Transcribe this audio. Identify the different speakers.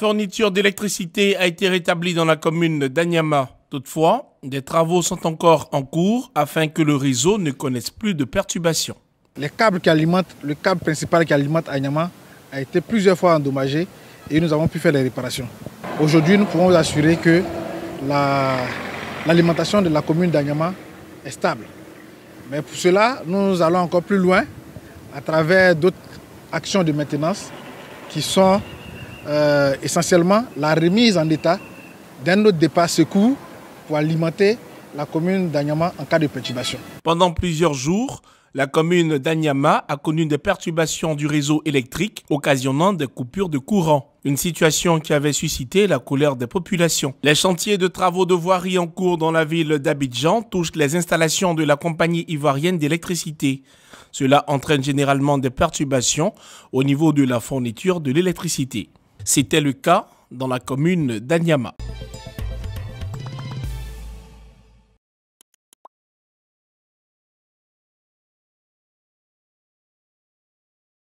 Speaker 1: fourniture d'électricité a été rétablie dans la commune d'Anyama. Toutefois, des travaux sont encore en cours afin que le réseau ne connaisse plus de perturbations. Les câbles qui
Speaker 2: alimentent, le câble principal qui alimente Anyama a été plusieurs fois endommagé et nous avons pu faire les réparations. Aujourd'hui, nous pouvons vous assurer que l'alimentation de la commune d'Anyama est stable. Mais pour cela, nous allons encore plus loin à travers d'autres actions de maintenance qui sont euh, essentiellement la remise en état d'un autre départ secours pour alimenter la commune d'Anyama en cas de perturbation.
Speaker 1: Pendant plusieurs jours, la commune d'Anyama a connu des perturbations du réseau électrique, occasionnant des coupures de courant. Une situation qui avait suscité la colère des populations. Les chantiers de travaux de voirie en cours dans la ville d'Abidjan touchent les installations de la compagnie ivoirienne d'électricité. Cela entraîne généralement des perturbations au niveau de la fourniture de l'électricité. C'était le cas dans la commune d'Anyama.